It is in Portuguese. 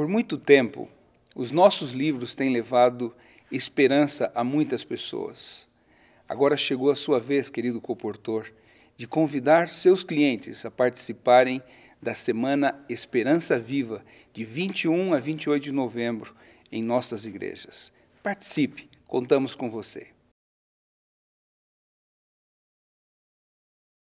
Por muito tempo, os nossos livros têm levado esperança a muitas pessoas. Agora chegou a sua vez, querido coportor, de convidar seus clientes a participarem da Semana Esperança Viva, de 21 a 28 de novembro, em nossas igrejas. Participe, contamos com você.